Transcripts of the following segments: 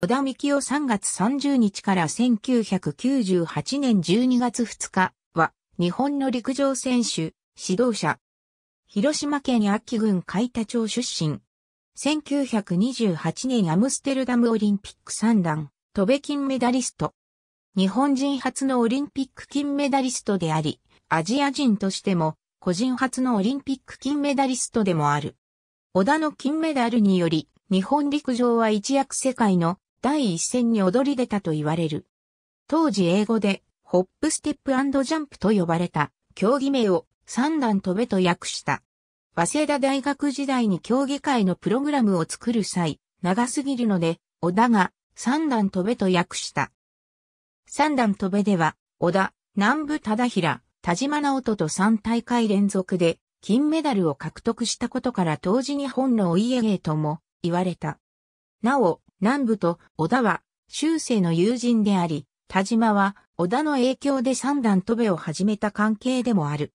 小田幹夫3月30日から1998年12月2日は、日本の陸上選手、指導者。広島県秋郡海田町出身。1928年アムステルダムオリンピック3段、飛べ金メダリスト。日本人初のオリンピック金メダリストであり、アジア人としても、個人初のオリンピック金メダリストでもある。小田の金メダルにより、日本陸上は一躍世界の第一線に躍り出たと言われる。当時英語で、ホップステップジャンプと呼ばれた、競技名を三段飛べと訳した。早稲田大学時代に競技会のプログラムを作る際、長すぎるので、小田が三段飛べと訳した。三段飛べでは、小田、南部忠平、田島直人と3大会連続で金メダルを獲得したことから当時日本のお家芸とも言われた。なお、南部と小田は、修正の友人であり、田島は、小田の影響で三段飛べを始めた関係でもある。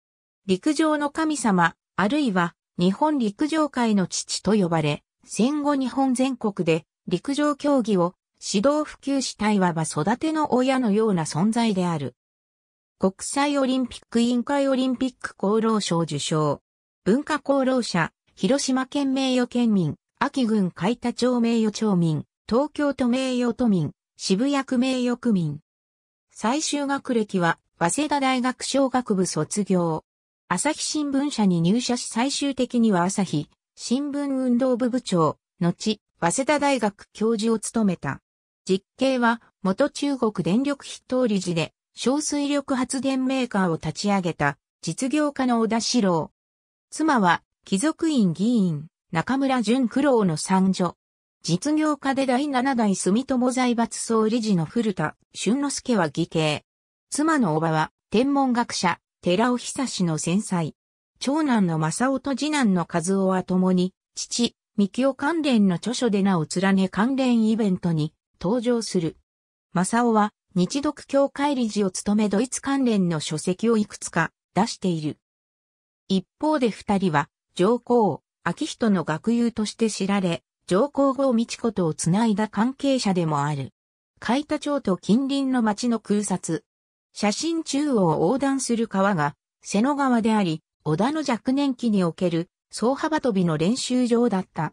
陸上の神様、あるいは、日本陸上界の父と呼ばれ、戦後日本全国で、陸上競技を、指導普及したいわば育ての親のような存在である。国際オリンピック委員会オリンピック功労賞受賞。文化功労者、広島県名誉県民、秋郡海田町名誉町民、東京都名誉都民、渋谷区名誉区民。最終学歴は、早稲田大学商学部卒業。朝日新聞社に入社し最終的には朝日、新聞運動部部長、後、早稲田大学教授を務めた。実刑は、元中国電力筆頭理事で、小水力発電メーカーを立ち上げた、実業家の小田志郎。妻は、貴族院議員、中村淳九郎の三女。実業家で第7代住友財閥総理事の古田俊之助は義兄。妻の叔母は天文学者、寺尾久志の先妻。長男の正夫と次男の和夫は共に、父、三清関連の著書で名を連ね関連イベントに登場する。正夫は日読協会理事を務めドイツ関連の書籍をいくつか出している。一方で二人は上皇、秋人の学友として知られ、上皇后美智子とをつないだ関係者でもある。海田町と近隣の町の空撮。写真中央を横断する川が、瀬野川であり、織田の若年期における、総幅跳びの練習場だった。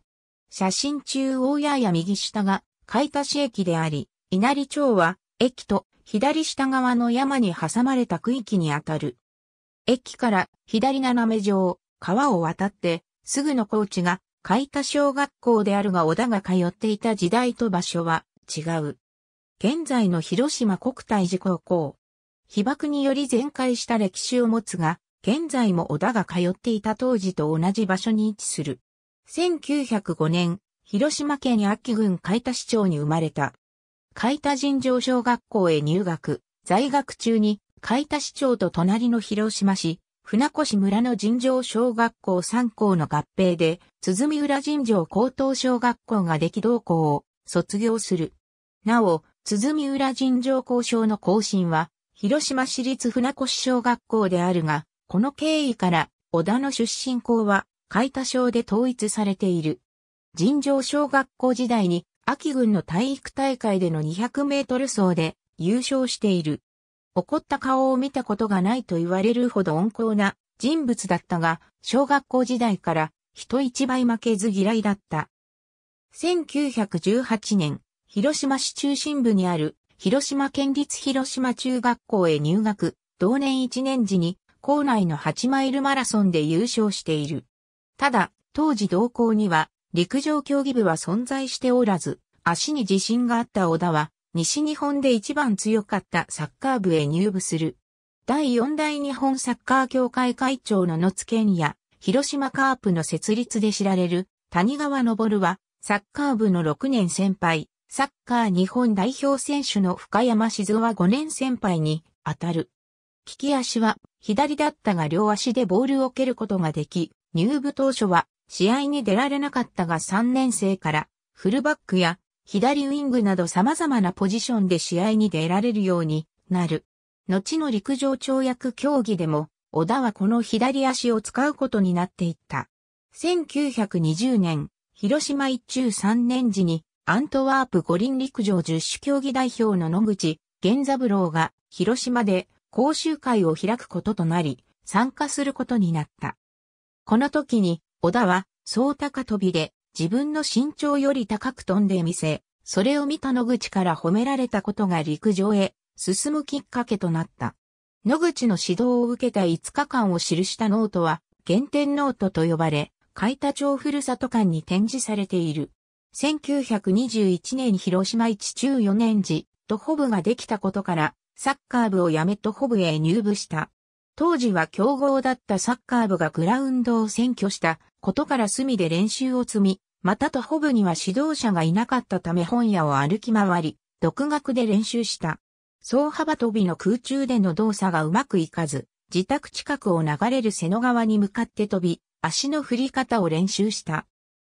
写真中央やや右下が、海田市駅であり、稲荷町は、駅と左下側の山に挟まれた区域にあたる。駅から左斜め上、川を渡って、すぐの高地が海田小学校であるが小田が通っていた時代と場所は違う。現在の広島国体寺高校。被爆により全壊した歴史を持つが、現在も小田が通っていた当時と同じ場所に位置する。1905年、広島県秋岐郡海田市長に生まれた。海田尋常小学校へ入学、在学中に海田市長と隣の広島市船越村の尋常小学校3校の合併で、鼓浦尋常高等小学校が出来同校を卒業する。なお、鼓浦尋常校章の更新は、広島市立船越小学校であるが、この経緯から、小田の出身校は、海田省で統一されている。尋常小学校時代に、秋軍の体育大会での200メートル走で優勝している。怒った顔を見たことがないと言われるほど温厚な人物だったが、小学校時代から人一倍負けず嫌いだった。1918年、広島市中心部にある広島県立広島中学校へ入学、同年1年時に校内の8マイルマラソンで優勝している。ただ、当時同校には陸上競技部は存在しておらず、足に自信があった小田は西日本で一番強かったサッカー部へ入部する。第四代日本サッカー協会会長の野津健や、広島カープの設立で知られる谷川昇は、サッカー部の6年先輩、サッカー日本代表選手の深山静は5年先輩に当たる。利き足は左だったが両足でボールを蹴ることができ、入部当初は試合に出られなかったが3年生からフルバックや左ウィングなど様々なポジションで試合に出られるようになる。後の陸上跳躍競技でも、小田はこの左足を使うことになっていった。1920年、広島一中3年時に、アントワープ五輪陸上十種競技代表の野口源三郎が広島で講習会を開くこととなり、参加することになった。この時に、小田は、総高飛びで自分の身長より高く飛んでみせ、それを見た野口から褒められたことが陸上へ進むきっかけとなった。野口の指導を受けた5日間を記したノートは、原点ノートと呼ばれ、海田町ふるさと館に展示されている。1921年広島一中4年時、徒歩部ができたことから、サッカー部を辞め徒歩部へ入部した。当時は強豪だったサッカー部がグラウンドを占拠したことから隅で練習を積み、また徒歩部には指導者がいなかったため本屋を歩き回り、独学で練習した。総幅飛びの空中での動作がうまくいかず、自宅近くを流れる瀬野川に向かって飛び、足の振り方を練習した。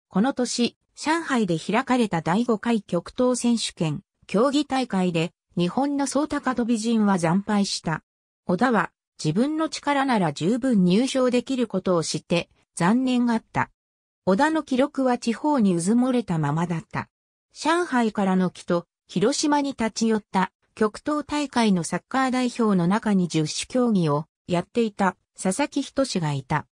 この年、上海で開かれた第5回極東選手権、競技大会で、日本の総高飛び陣は惨敗した。小田は、自分の力なら十分入賞できることを知って、残念があった。織田の記録は地方にうずもれたままだった。上海からの木と広島に立ち寄った極東大会のサッカー代表の中に十種競技をやっていた佐々木仁がいた。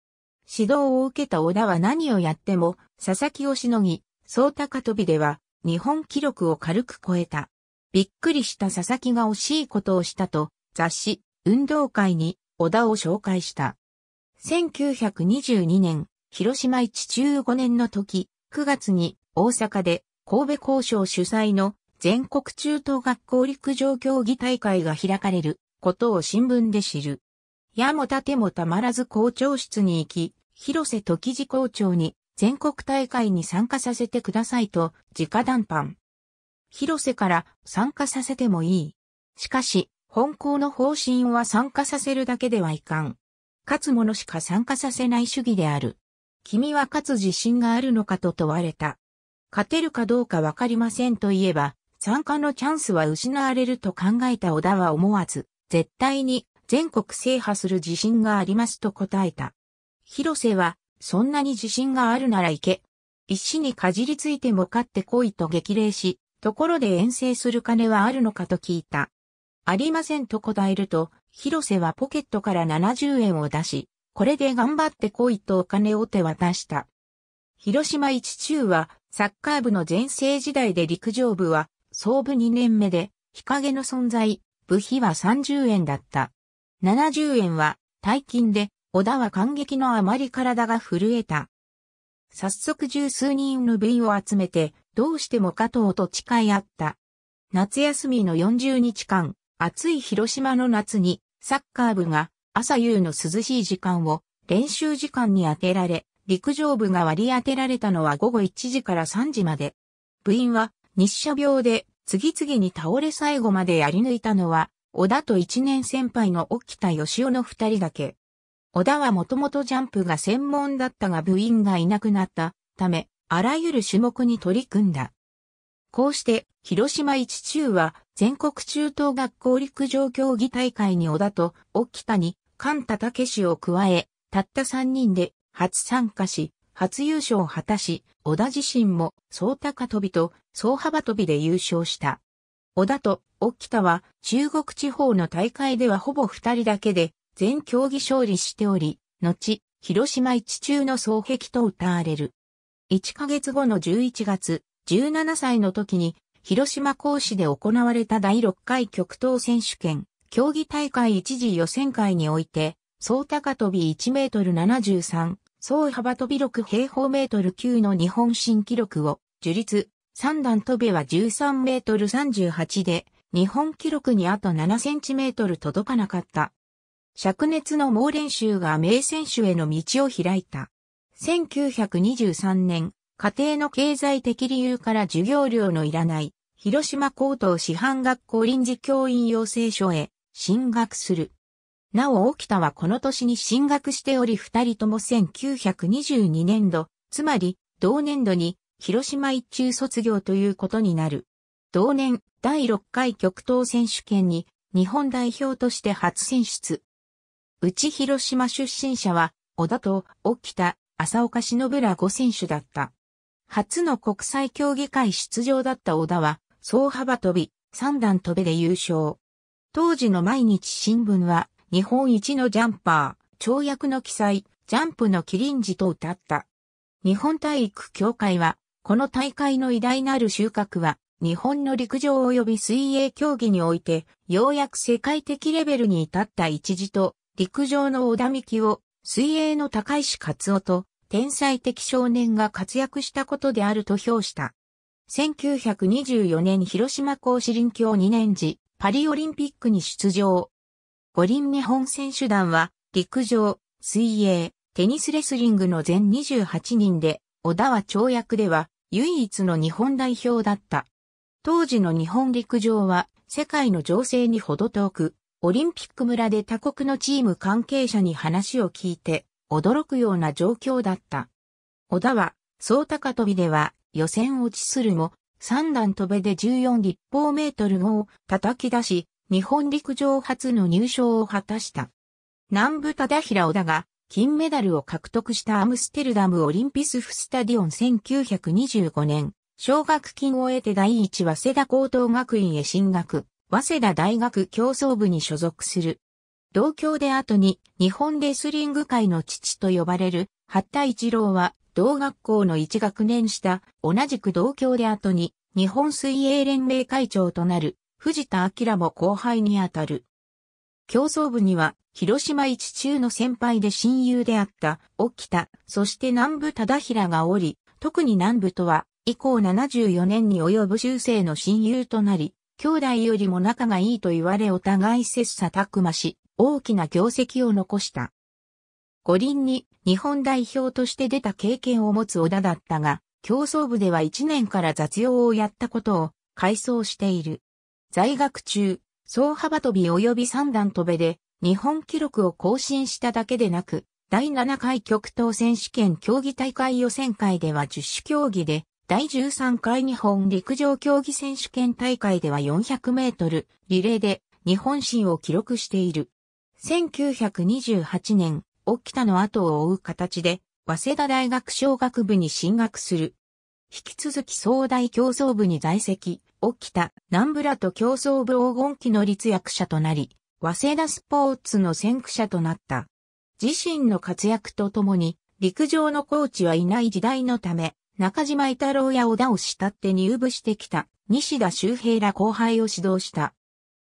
指導を受けた織田は何をやっても佐々木をしのぎ、総高飛びでは日本記録を軽く超えた。びっくりした佐々木が惜しいことをしたと雑誌運動会に織田を紹介した。1922年広島一中5年の時、9月に大阪で神戸交渉主催の全国中等学校陸上競技大会が開かれることを新聞で知る。矢も盾もたまらず校長室に行き、広瀬時次校長に全国大会に参加させてくださいと直談判。広瀬から参加させてもいい。しかし、本校の方針は参加させるだけではいかん。勝つ者しか参加させない主義である。君は勝つ自信があるのかと問われた。勝てるかどうかわかりませんと言えば、参加のチャンスは失われると考えた小田は思わず、絶対に全国制覇する自信がありますと答えた。広瀬は、そんなに自信があるなら行け。石にかじりついても勝ってこいと激励し、ところで遠征する金はあるのかと聞いた。ありませんと答えると、広瀬はポケットから70円を出し、これで頑張ってこいとお金を手渡した。広島一中は、サッカー部の前世時代で陸上部は、総部2年目で、日陰の存在、部費は30円だった。70円は、大金で、小田は感激のあまり体が震えた。早速十数人の部員を集めて、どうしても加藤と誓い合った。夏休みの40日間、暑い広島の夏に、サッカー部が朝夕の涼しい時間を練習時間に当てられ、陸上部が割り当てられたのは午後1時から3時まで。部員は日射病で次々に倒れ最後までやり抜いたのは、小田と一年先輩の沖田義雄の二人だけ。小田はもともとジャンプが専門だったが部員がいなくなったため、あらゆる種目に取り組んだ。こうして、広島一中は全国中等学校陸上競技大会に小田と沖田に関田武史を加え、たった3人で初参加し、初優勝を果たし、小田自身も、総高跳びと、総幅跳びで優勝した。小田と、沖田は、中国地方の大会ではほぼ二人だけで、全競技勝利しており、後、広島一中の双璧と歌われる。1ヶ月後の11月、17歳の時に、広島講師で行われた第6回極東選手権、競技大会一次予選会において、総高跳び1メートル73、総幅跳び6平方メートル9の日本新記録を、樹立、三段跳びは13メートル38で、日本記録にあと7センチメートル届かなかった。灼熱の猛練習が名選手への道を開いた。1923年、家庭の経済的理由から授業料のいらない、広島高等師範学校臨時教員養成所へ進学する。なお、沖田はこの年に進学しており、二人とも1922年度、つまり、同年度に、広島一中卒業ということになる。同年、第6回極東選手権に、日本代表として初選出。うち広島出身者は、小田と沖田、浅岡忍ら5選手だった。初の国際競技会出場だった小田は、総幅跳び、三段跳びで優勝。当時の毎日新聞は、日本一のジャンパー、跳躍の記載、ジャンプのキリンジと歌った。日本体育協会は、この大会の偉大なる収穫は、日本の陸上及び水泳競技において、ようやく世界的レベルに至った一時と、陸上の小田幹を、水泳の高石勝夫と、天才的少年が活躍したことであると評した。1924年広島港市林教2年時、パリオリンピックに出場。五輪日本選手団は、陸上、水泳、テニスレスリングの全28人で、小田は跳躍では唯一の日本代表だった。当時の日本陸上は世界の情勢にほど遠く、オリンピック村で他国のチーム関係者に話を聞いて驚くような状況だった。小田は、総高飛びでは予選落ちするも三段飛べで14立方メートルを叩き出し、日本陸上初の入賞を果たした。南部忠平小田が金メダルを獲得したアムステルダムオリンピスフスタディオン1925年、奨学金を得て第一早稲田高等学院へ進学、早稲田大学競争部に所属する。同郷で後に日本レスリング界の父と呼ばれる八田一郎は同学校の一学年下、同じく同郷で後に、日本水泳連盟会長となる、藤田明も後輩にあたる。競争部には、広島一中の先輩で親友であった、沖田、そして南部忠平がおり、特に南部とは、以降74年に及ぶ修正の親友となり、兄弟よりも仲がいいと言われお互い切磋琢磨し、大きな業績を残した。五輪に日本代表として出た経験を持つ小田だったが、競争部では1年から雑用をやったことを回想している。在学中、総幅跳び及び三段跳べで日本記録を更新しただけでなく、第7回極東選手権競技大会予選会では10種競技で、第13回日本陸上競技選手権大会では400メートルリレーで日本新を記録している。1928年、沖田の後を追う形で、早稲田大学商学部に進学する。引き続き総大競争部に在籍、沖田、南部らと競争部黄金期の立役者となり、早稲田スポーツの先駆者となった。自身の活躍とともに、陸上のコーチはいない時代のため、中島伊太郎や小田を慕って入部してきた西田周平ら後輩を指導した。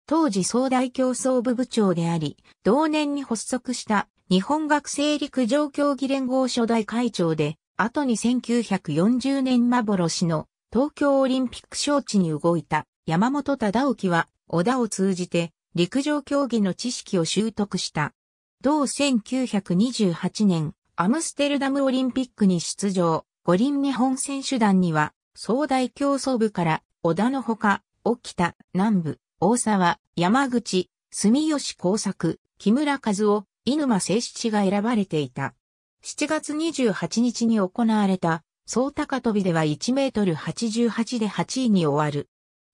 当時総大競争部部長であり、同年に発足した日本学生陸上競技連合初代会長で、後に1940年幻の東京オリンピック招致に動いた山本忠興は、小田を通じて陸上競技の知識を習得した。同1928年、アムステルダムオリンピックに出場、五輪日本選手団には、総大競争部から、小田のほか、沖田、南部、大沢、山口、住吉耕作、木村和夫、犬間正七が選ばれていた。7月28日に行われた、総高跳びでは1メートル88で8位に終わる。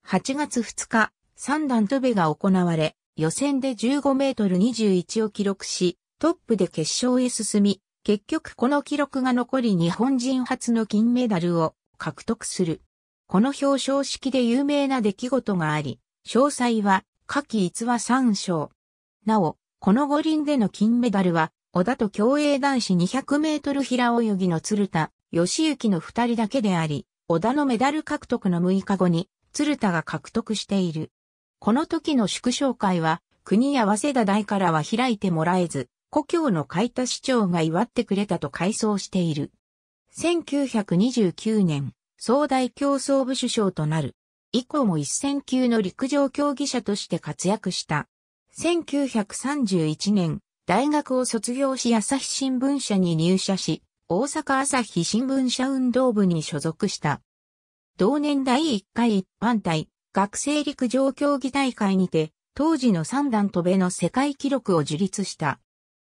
8月2日、三段跳びが行われ、予選で15メートル21を記録し、トップで決勝へ進み、結局この記録が残り日本人初の金メダルを獲得する。この表彰式で有名な出来事があり、詳細は下記逸話3章。なお、この五輪での金メダルは、小田と競泳男子200メートル平泳ぎの鶴田、義行の二人だけであり、小田のメダル獲得の6日後に、鶴田が獲得している。この時の祝勝会は、国や早稲田大からは開いてもらえず、故郷の海田市長が祝ってくれたと回想している。1929年、総大競争部首相となる。以降も一戦級の陸上競技者として活躍した。1931年、大学を卒業し朝日新聞社に入社し、大阪朝日新聞社運動部に所属した。同年第1回一般隊、学生陸上競技大会にて、当時の三段飛べの世界記録を樹立した。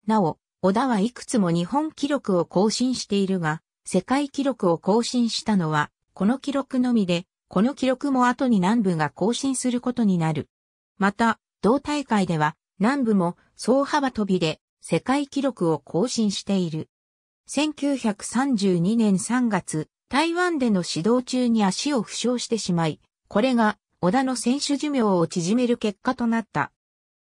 なお、小田はいくつも日本記録を更新しているが、世界記録を更新したのは、この記録のみで、この記録も後に南部が更新することになる。また、同大会では南部も総幅飛びで世界記録を更新している。1932年3月、台湾での指導中に足を負傷してしまい、これが小田の選手寿命を縮める結果となった。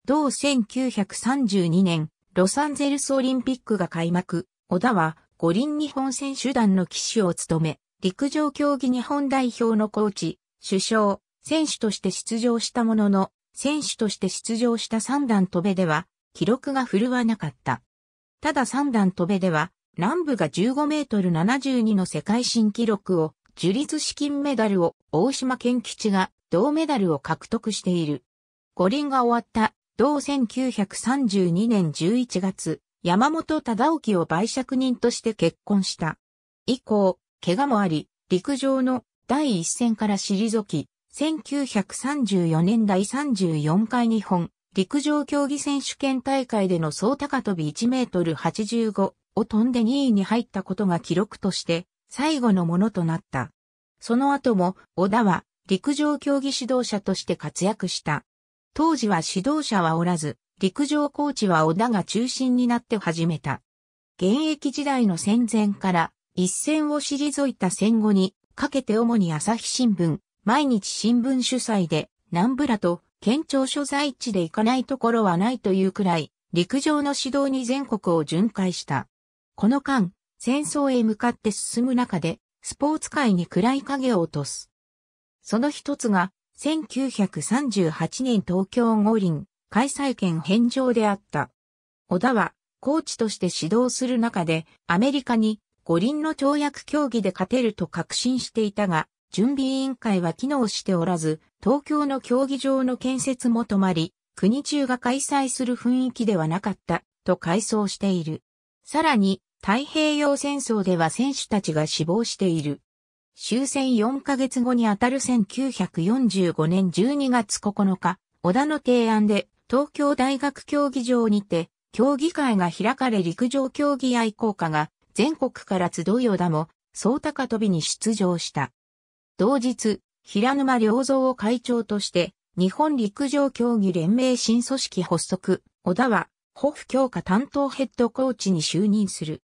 同1932年、ロサンゼルスオリンピックが開幕、小田は五輪日本選手団の騎手を務め、陸上競技日本代表のコーチ、首相、選手として出場したものの、選手として出場した三段飛べでは、記録が振るわなかった。ただ三段飛べでは、南部が15メートル72の世界新記録を、樹立資金メダルを大島健吉が銅メダルを獲得している。五輪が終わった同1932年11月、山本忠興を売借人として結婚した。以降、怪我もあり、陸上の第一線から退き、1934年第34回日本陸上競技選手権大会での総高跳び1メートル85を飛んで2位に入ったことが記録として最後のものとなった。その後も小田は陸上競技指導者として活躍した。当時は指導者はおらず、陸上コーチは小田が中心になって始めた。現役時代の戦前から一線を退いた戦後にかけて主に朝日新聞、毎日新聞主催で、南部らと県庁所在地で行かないところはないというくらい、陸上の指導に全国を巡回した。この間、戦争へ向かって進む中で、スポーツ界に暗い影を落とす。その一つが、1938年東京五輪開催権返上であった。小田は、コーチとして指導する中で、アメリカに五輪の跳躍競技で勝てると確信していたが、準備委員会は機能しておらず、東京の競技場の建設も止まり、国中が開催する雰囲気ではなかったと回想している。さらに、太平洋戦争では選手たちが死亡している。終戦4ヶ月後にあたる1945年12月9日、小田の提案で東京大学競技場にて、競技会が開かれ陸上競技愛好家が全国から集うよだも、総高飛びに出場した。同日、平沼良三を会長として、日本陸上競技連盟新組織発足、小田は、ホフ強化担当ヘッドコーチに就任する。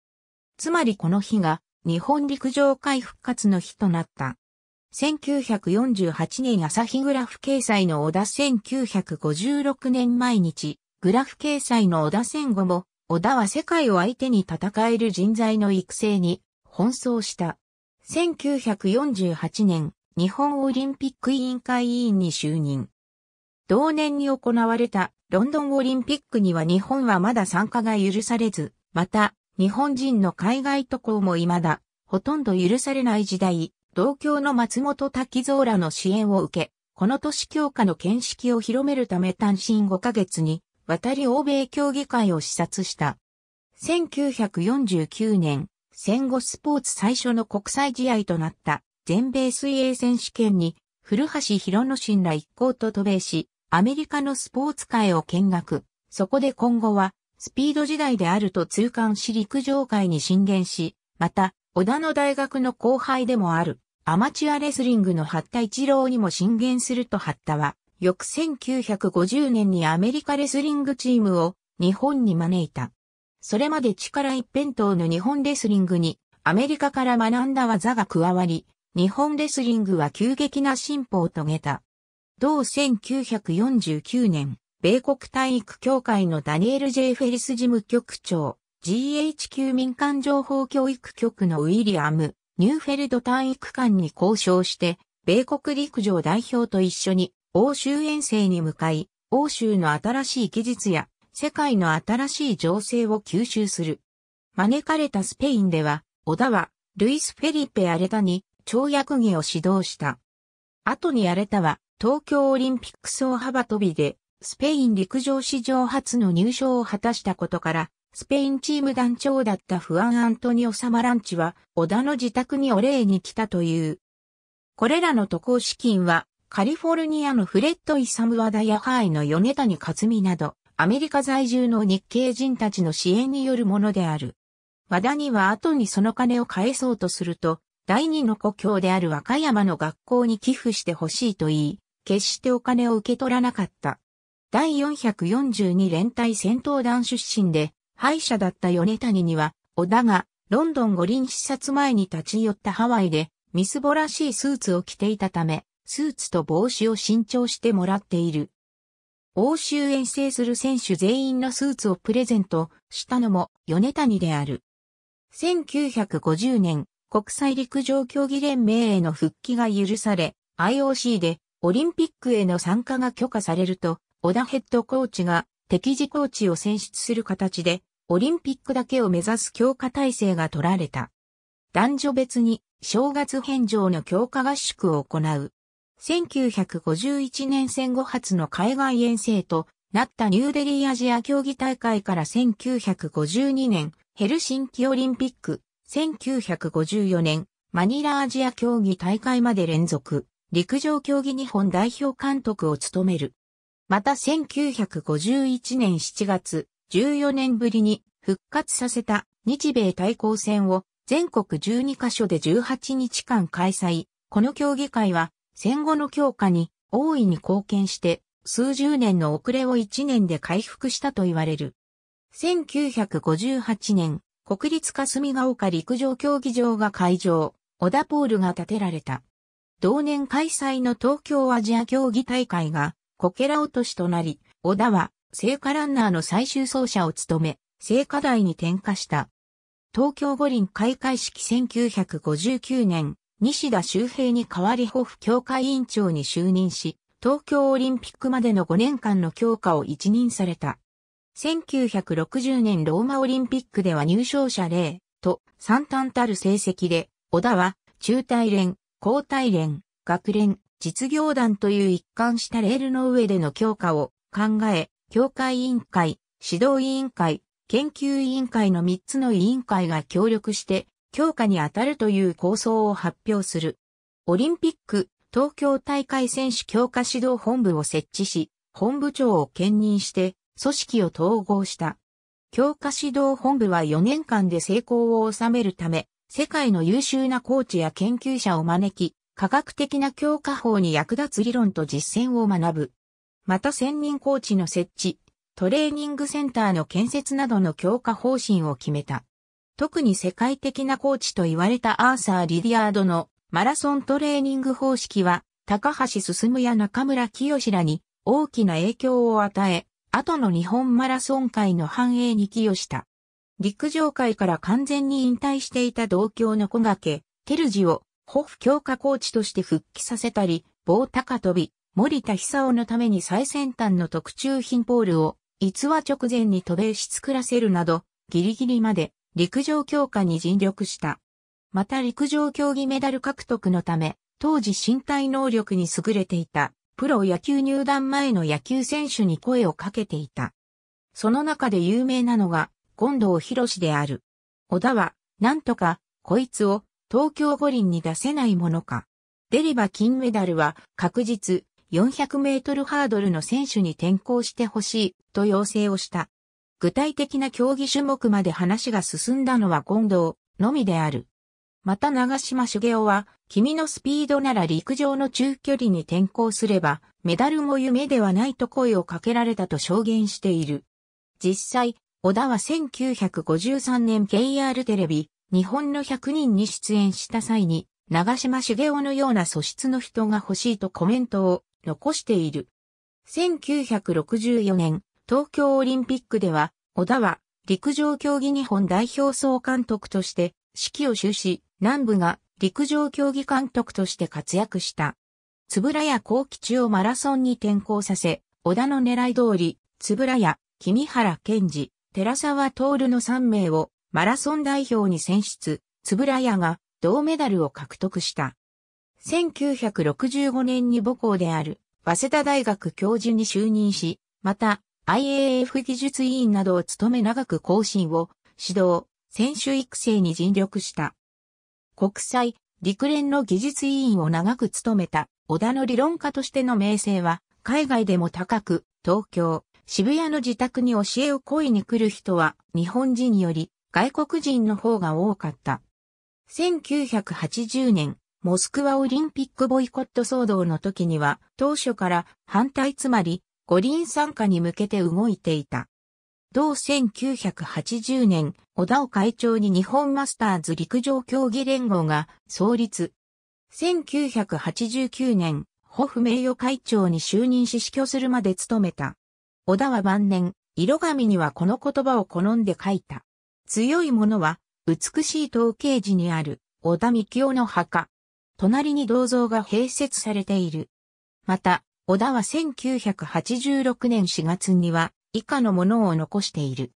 つまりこの日が、日本陸上界復活の日となった。1948年朝日グラフ掲載の小田1956年毎日、グラフ掲載の小田戦後も、小田は世界を相手に戦える人材の育成に奔走した。1948年、日本オリンピック委員会委員に就任。同年に行われたロンドンオリンピックには日本はまだ参加が許されず、また、日本人の海外渡航も未だ、ほとんど許されない時代、同郷の松本滝蔵らの支援を受け、この都市強化の見識を広めるため単身5ヶ月に、渡り欧米協議会を視察した。1949年、戦後スポーツ最初の国際試合となった全米水泳選手権に古橋博之進ら一行と渡米し、アメリカのスポーツ界を見学。そこで今後は、スピード時代であると痛感し陸上界に進言し、また、小田の大学の後輩でもある、アマチュアレスリングの八田一郎にも進言すると八田は、翌1950年にアメリカレスリングチームを日本に招いた。それまで力一辺倒の日本レスリングにアメリカから学んだ技が加わり、日本レスリングは急激な進歩を遂げた。同1949年、米国体育協会のダニエル・ジェイフェリス事務局長、GHQ 民間情報教育局のウィリアム・ニューフェルド体育館に交渉して、米国陸上代表と一緒に欧州遠征に向かい、欧州の新しい技術や世界の新しい情勢を吸収する。招かれたスペインでは、小田は、ルイス・フェリペ・アレタに、跳躍技を指導した。後にアレタは、東京オリンピック総幅跳びで、スペイン陸上史上初の入賞を果たしたことから、スペインチーム団長だったフアン・アントニオ・サマランチは、小田の自宅にお礼に来たという。これらの渡航資金は、カリフォルニアのフレッド・イサムワダヤハイの米谷ズミなど、アメリカ在住の日系人たちの支援によるものである。和田には後にその金を返そうとすると、第二の故郷である和歌山の学校に寄付してほしいと言い、決してお金を受け取らなかった。第442連隊戦闘団出身で、敗者だった米谷には、小田が、ロンドン五輪視察前に立ち寄ったハワイで、みすぼらしいスーツを着ていたため、スーツと帽子を新調してもらっている。欧州遠征する選手全員のスーツをプレゼントしたのも米谷である。1950年、国際陸上競技連盟への復帰が許され、IOC でオリンピックへの参加が許可されると、小田ヘッドコーチが敵時コーチを選出する形で、オリンピックだけを目指す強化体制が取られた。男女別に正月返上の強化合宿を行う。1951年戦後初の海外遠征となったニューデリーアジア競技大会から1952年ヘルシンキオリンピック、1954年マニラアジア競技大会まで連続陸上競技日本代表監督を務める。また1951年7月、14年ぶりに復活させた日米対抗戦を全国12カ所で18日間開催。この競技会は戦後の強化に大いに貢献して、数十年の遅れを一年で回復したと言われる。1958年、国立霞ヶ丘陸上競技場が会場、小田ポールが建てられた。同年開催の東京アジア競技大会が、こけら落としとなり、小田は、聖火ランナーの最終走者を務め、聖火台に転火した。東京五輪開会式1959年、西田周平に代わりホフ協会委員長に就任し、東京オリンピックまでの5年間の強化を一任された。1960年ローマオリンピックでは入賞者例と惨憺たる成績で、小田は中大連、高大連、学連、実業団という一貫したレールの上での強化を考え、協会委員会、指導委員会、研究委員会の3つの委員会が協力して強化に当たるという構想を発表する。オリンピック、東京大会選手強化指導本部を設置し、本部長を兼任して、組織を統合した。強化指導本部は4年間で成功を収めるため、世界の優秀なコーチや研究者を招き、科学的な強化法に役立つ理論と実践を学ぶ。また専任コーチの設置、トレーニングセンターの建設などの強化方針を決めた。特に世界的なコーチと言われたアーサー・リディアードのマラソントレーニング方式は、高橋進や中村清らに大きな影響を与え、後の日本マラソン界の繁栄に寄与した。陸上界から完全に引退していた同郷の小掛、テルジを、ホフ強化コーチとして復帰させたり、棒高跳び、森田久夫のために最先端の特注品ポールを、逸話直前に渡米し作らせるなど、ギリギリまで陸上強化に尽力した。また陸上競技メダル獲得のため、当時身体能力に優れていた、プロ野球入団前の野球選手に声をかけていた。その中で有名なのが、近藤博士である。小田は、なんとか、こいつを、東京五輪に出せないものか。出れば金メダルは、確実、400メートルハードルの選手に転向してほしい、と要請をした。具体的な競技種目まで話が進んだのは近藤のみである。また長島茂雄は、君のスピードなら陸上の中距離に転向すれば、メダルも夢ではないと声をかけられたと証言している。実際、小田は1953年 KR テレビ、日本の100人に出演した際に、長島茂雄のような素質の人が欲しいとコメントを残している。1964年、東京オリンピックでは、小田は陸上競技日本代表総監督として指揮を終し、南部が陸上競技監督として活躍した。つぶらや高吉をマラソンに転向させ、小田の狙い通り、つぶらや、君原健二、寺沢徹の3名をマラソン代表に選出、つぶらやが銅メダルを獲得した。1965年に母校である、早稲田大学教授に就任し、また、IAF 技術委員などを務め長く更新を指導、選手育成に尽力した。国際、陸連の技術委員を長く務めた小田の理論家としての名声は海外でも高く、東京、渋谷の自宅に教えを恋に来る人は日本人より外国人の方が多かった。1980年、モスクワオリンピックボイコット騒動の時には当初から反対つまり五輪参加に向けて動いていた。同1980年、小田尾会長に日本マスターズ陸上競技連合が創立。1989年、ホフ名誉会長に就任し死去するまで務めた。小田は晩年、色紙にはこの言葉を好んで書いた。強いものは、美しい統計時にある、小田幹夫の墓。隣に銅像が併設されている。また、小田は1986年4月には以下のものを残している。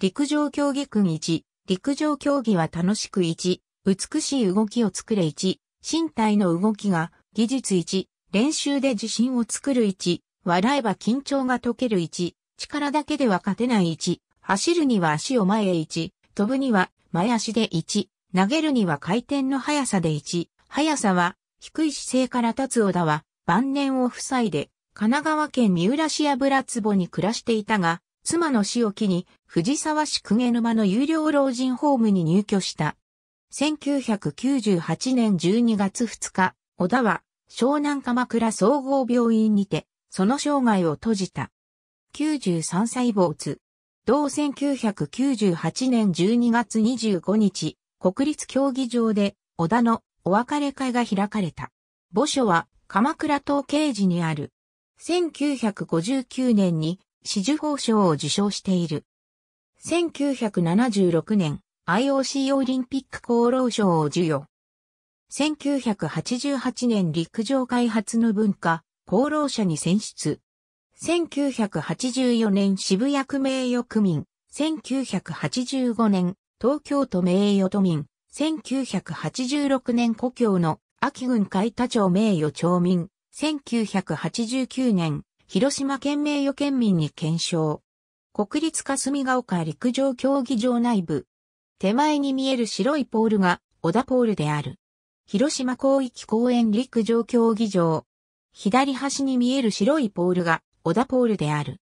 陸上競技君1、陸上競技は楽しく1、美しい動きを作れ1、身体の動きが技術1、練習で自信を作る1、笑えば緊張が解ける1、力だけでは勝てない1、走るには足を前へ1、飛ぶには前足で1、投げるには回転の速さで1、速さは低い姿勢から立つ小田は晩年を塞いで、神奈川県三浦市油壺に暮らしていたが、妻の死を機に、藤沢市久毛沼の有料老人ホームに入居した。1998年12月2日、小田は、湘南鎌倉総合病院にて、その生涯を閉じた。93歳没。同1998年12月25日、国立競技場で、小田のお別れ会が開かれた。墓所は、鎌倉東計事にある。1959年に紫綬褒章を受章している。1976年、IOC オリンピック功労省を授与。1988年陸上開発の文化、功労者に選出。1984年渋谷区名誉区民。1985年東京都名誉都民。1986年故郷の秋郡海田町名誉町民、1989年、広島県名誉県民に検証。国立霞ヶ丘陸上競技場内部。手前に見える白いポールが、小田ポールである。広島広域公園陸上競技場。左端に見える白いポールが、小田ポールである。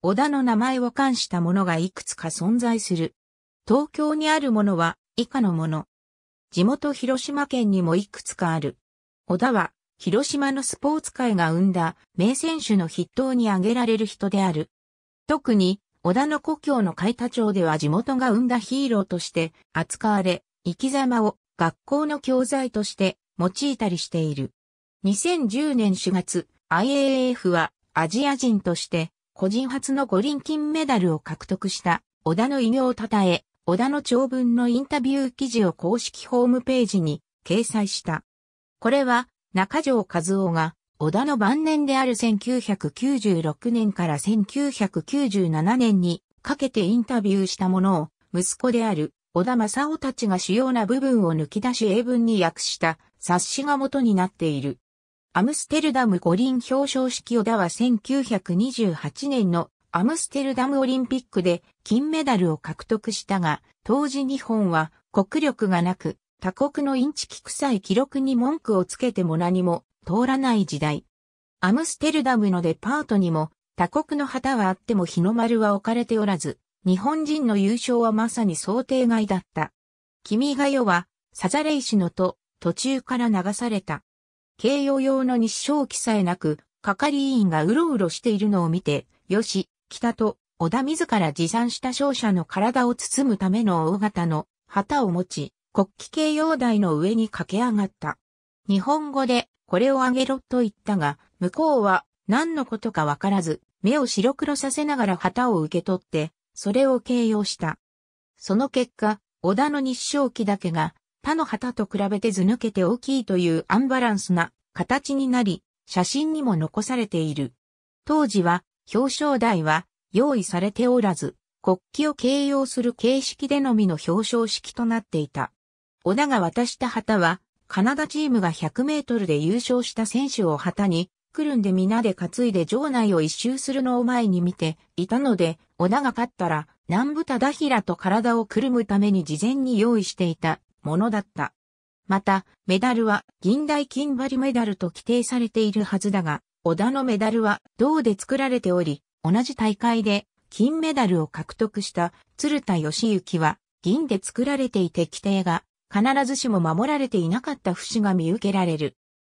小田の名前を冠したものがいくつか存在する。東京にあるものは、以下のもの。地元広島県にもいくつかある。小田は、広島のスポーツ界が生んだ名選手の筆頭に挙げられる人である。特に、小田の故郷の海田町では地元が生んだヒーローとして扱われ、生き様を学校の教材として用いたりしている。2010年4月、IAAF はアジア人として個人初の五輪金メダルを獲得した小田の異名を称え、小田の長文のインタビュー記事を公式ホームページに掲載した。これは中条和夫が小田の晩年である1996年から1997年にかけてインタビューしたものを息子である小田正夫たちが主要な部分を抜き出し英文に訳した冊子が元になっている。アムステルダム五輪表彰式小田は1928年のアムステルダムオリンピックで金メダルを獲得したが、当時日本は国力がなく、他国のインチキ臭い記録に文句をつけても何も通らない時代。アムステルダムのデパートにも他国の旗はあっても日の丸は置かれておらず、日本人の優勝はまさに想定外だった。君が世は、サザレイ氏のと、途中から流された。形容用の日照記さえなく、係員がうろうろしているのを見て、よし、北と織田自ら持参した勝者の体を包むための大型の旗を持ち、国旗形容台の上に駆け上がった。日本語でこれをあげろと言ったが、向こうは何のことかわからず、目を白黒させながら旗を受け取って、それを形容した。その結果、織田の日照旗だけが他の旗と比べて図抜けて大きいというアンバランスな形になり、写真にも残されている。当時は表彰台は用意されておらず、国旗を形容する形式でのみの表彰式となっていた。小田が渡した旗は、カナダチームが100メートルで優勝した選手を旗に、くるんで皆で担いで場内を一周するのを前に見ていたので、小田が勝ったら、南部忠平と体をくるむために事前に用意していたものだった。また、メダルは銀大金張りメダルと規定されているはずだが、小田のメダルは銅で作られており、同じ大会で金メダルを獲得した鶴田義行は銀で作られていて規定が必ずしも守られていなかった節が見受けられる。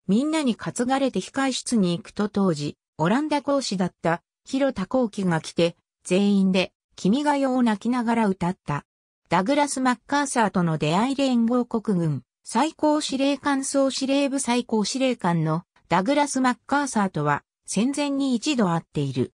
みんなに担がれて控室に行くと当時、オランダ講師だった広田幸輝が来て、全員で君が代を泣きながら歌った。ダグラス・マッカーサーとの出会い連合国軍最高司令官総司令部最高司令官のダグラス・マッカーサーとは戦前に一度会っている。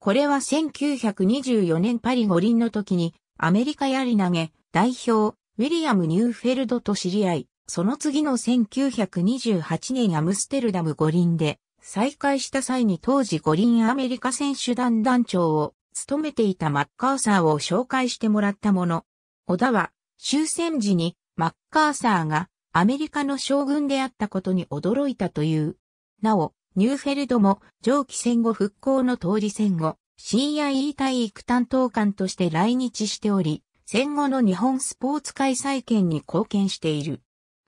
これは1924年パリ五輪の時にアメリカやり投げ代表ウィリアム・ニューフェルドと知り合い、その次の1928年アムステルダム五輪で再会した際に当時五輪アメリカ選手団団長を務めていたマッカーサーを紹介してもらったもの。小田は終戦時にマッカーサーがアメリカの将軍であったことに驚いたという。なお、ニューフェルドも上記戦後復興の当時戦後、CIE 体育担当官として来日しており、戦後の日本スポーツ開催権に貢献している。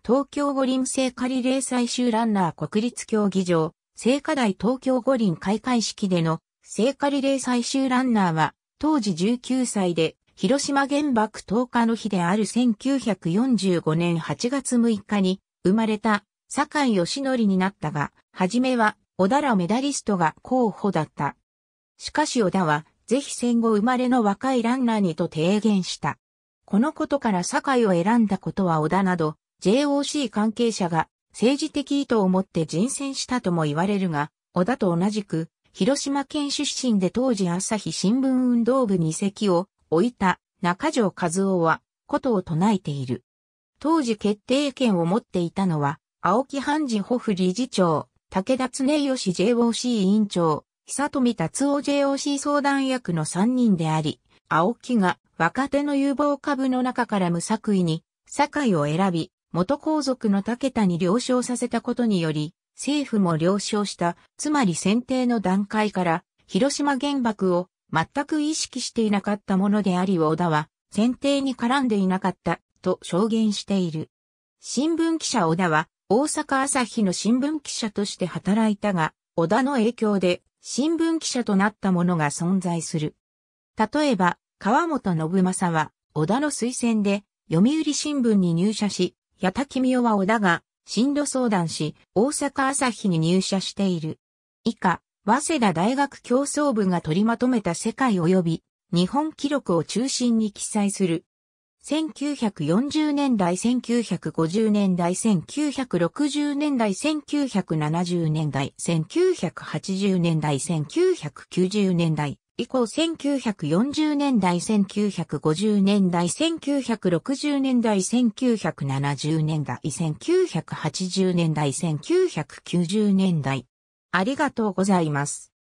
東京五輪聖火リレー最終ランナー国立競技場、聖火台東京五輪開会式での聖火リレー最終ランナーは、当時19歳で、広島原爆投下の日である1945年8月6日に生まれた酒井義則になったが、はじめは小田らメダリストが候補だった。しかし小田は、ぜひ戦後生まれの若いランナーにと提言した。このことから酒井を選んだことは小田など、JOC 関係者が政治的意図を持って人選したとも言われるが、小田と同じく、広島県出身で当時朝日新聞運動部に席を置いた中条和夫は、ことを唱えている。当時決定権を持っていたのは、青木半次保フ理事長、武田恒義 JOC 委員長、久富達夫 JOC 相談役の3人であり、青木が若手の有望株の中から無作為に、堺を選び、元皇族の武田に了承させたことにより、政府も了承した、つまり選定の段階から、広島原爆を全く意識していなかったものであり小田は、選定に絡んでいなかった、と証言している。新聞記者小田は、大阪朝日の新聞記者として働いたが、小田の影響で新聞記者となったものが存在する。例えば、川本信正は、小田の推薦で、読売新聞に入社し、矢田君代は小田が、進路相談し、大阪朝日に入社している。以下、早稲田大学競争部が取りまとめた世界及び、日本記録を中心に記載する、1940年代、1950年代、1960年代、1970年代、1980年代、1990年代、以降1940年代、1950年代、1960年代、1970年代、1980年代、1990年代。ありがとうございます。